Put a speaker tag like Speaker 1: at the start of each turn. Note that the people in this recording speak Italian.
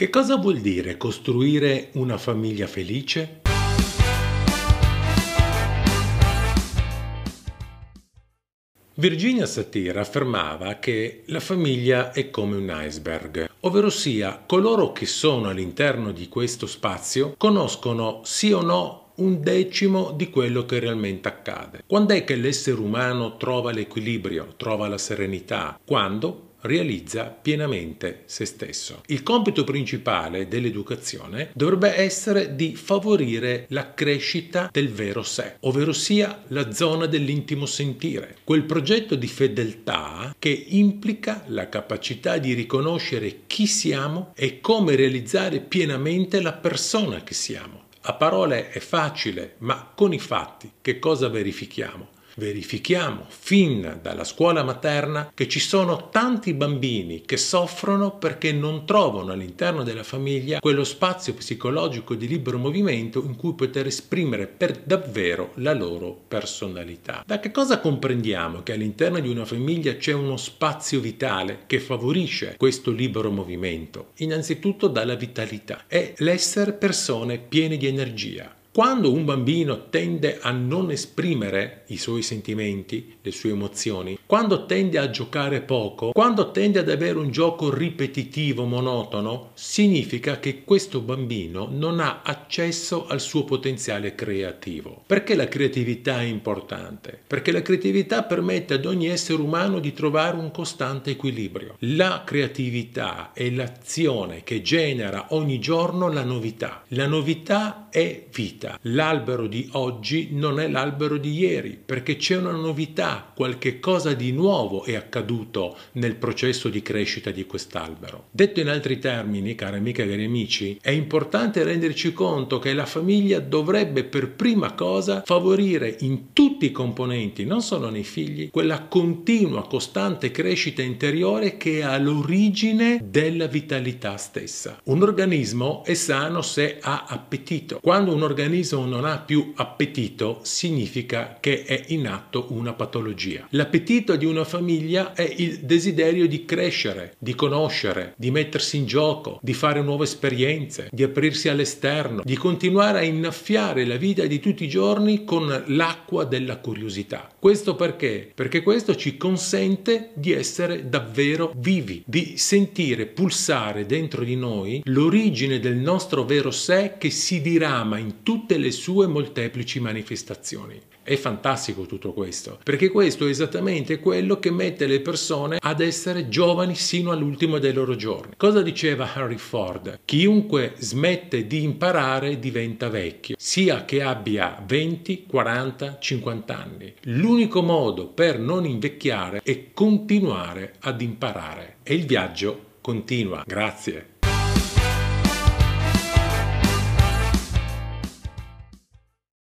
Speaker 1: Che cosa vuol dire costruire una famiglia felice? Virginia Satir affermava che la famiglia è come un iceberg, ovvero sia coloro che sono all'interno di questo spazio conoscono sì o no un decimo di quello che realmente accade. Quando è che l'essere umano trova l'equilibrio, trova la serenità? Quando realizza pienamente se stesso. Il compito principale dell'educazione dovrebbe essere di favorire la crescita del vero sé, ovvero sia la zona dell'intimo sentire, quel progetto di fedeltà che implica la capacità di riconoscere chi siamo e come realizzare pienamente la persona che siamo. A parole è facile, ma con i fatti che cosa verifichiamo? Verifichiamo fin dalla scuola materna che ci sono tanti bambini che soffrono perché non trovano all'interno della famiglia quello spazio psicologico di libero movimento in cui poter esprimere per davvero la loro personalità. Da che cosa comprendiamo che all'interno di una famiglia c'è uno spazio vitale che favorisce questo libero movimento? Innanzitutto dalla vitalità, è l'essere persone piene di energia, quando un bambino tende a non esprimere i suoi sentimenti, le sue emozioni, quando tende a giocare poco, quando tende ad avere un gioco ripetitivo, monotono, significa che questo bambino non ha accesso al suo potenziale creativo. Perché la creatività è importante? Perché la creatività permette ad ogni essere umano di trovare un costante equilibrio. La creatività è l'azione che genera ogni giorno la novità. La novità è vita vita. L'albero di oggi non è l'albero di ieri perché c'è una novità, qualche cosa di nuovo è accaduto nel processo di crescita di quest'albero. Detto in altri termini, cari amiche e cari amici, è importante renderci conto che la famiglia dovrebbe per prima cosa favorire in tutti i componenti, non solo nei figli, quella continua, costante crescita interiore che è all'origine della vitalità stessa. Un organismo è sano se ha appetito. Quando un organismo organismo non ha più appetito significa che è in atto una patologia. L'appetito di una famiglia è il desiderio di crescere, di conoscere, di mettersi in gioco, di fare nuove esperienze, di aprirsi all'esterno, di continuare a innaffiare la vita di tutti i giorni con l'acqua della curiosità. Questo perché? Perché questo ci consente di essere davvero vivi, di sentire pulsare dentro di noi l'origine del nostro vero sé che si dirama in tutto tutte le sue molteplici manifestazioni. È fantastico tutto questo, perché questo è esattamente quello che mette le persone ad essere giovani sino all'ultimo dei loro giorni. Cosa diceva Harry Ford? Chiunque smette di imparare diventa vecchio, sia che abbia 20, 40, 50 anni. L'unico modo per non invecchiare è continuare ad imparare. E il viaggio continua. Grazie.